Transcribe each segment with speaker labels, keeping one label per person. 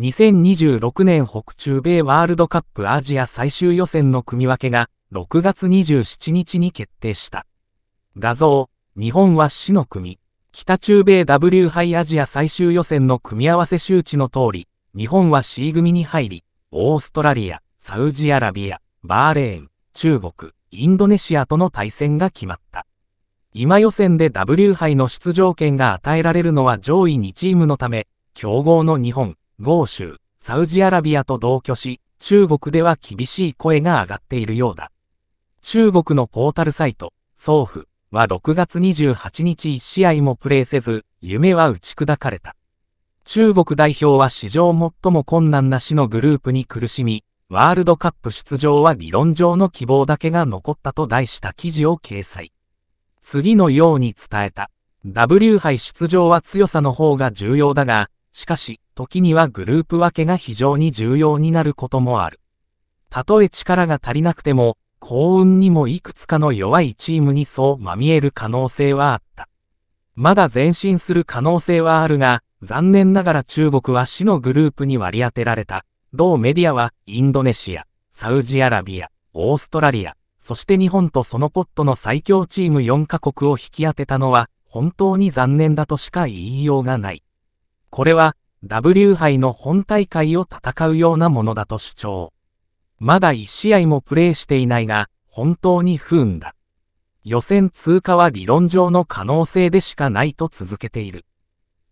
Speaker 1: 2026年北中米ワールドカップアジア最終予選の組分けが6月27日に決定した。画像、日本は死の組、北中米 W 杯アジア最終予選の組み合わせ周知の通り、日本は C 組に入り、オーストラリア、サウジアラビア、バーレーン、中国、インドネシアとの対戦が決まった。今予選で W 杯の出場権が与えられるのは上位2チームのため、強豪の日本、豪州、サウジアラビアと同居し、中国では厳しい声が上がっているようだ。中国のポータルサイト、総フは6月28日1試合もプレーせず、夢は打ち砕かれた。中国代表は史上最も困難な死のグループに苦しみ、ワールドカップ出場は理論上の希望だけが残ったと題した記事を掲載。次のように伝えた。W 杯出場は強さの方が重要だが、しかし、時にはグループ分けが非常に重要になることもある。たとえ力が足りなくても、幸運にもいくつかの弱いチームにそうまみえる可能性はあった。まだ前進する可能性はあるが、残念ながら中国は死のグループに割り当てられた。同メディアはインドネシア、サウジアラビア、オーストラリア、そして日本とそのポットの最強チーム4カ国を引き当てたのは、本当に残念だとしか言いようがない。これは W 杯の本大会を戦うようなものだと主張。まだ1試合もプレーしていないが、本当に不運だ。予選通過は理論上の可能性でしかないと続けている。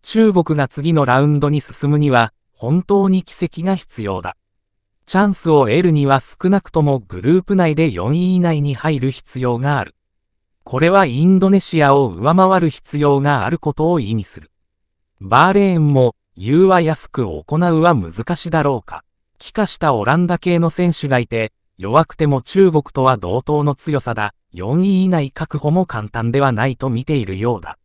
Speaker 1: 中国が次のラウンドに進むには、本当に奇跡が必要だ。チャンスを得るには少なくともグループ内で4位以内に入る必要がある。これはインドネシアを上回る必要があることを意味する。バーレーンも、言うは安く行うは難しだろうか。帰化したオランダ系の選手がいて、弱くても中国とは同等の強さだ、4位以内確保も簡単ではないと見ているようだ。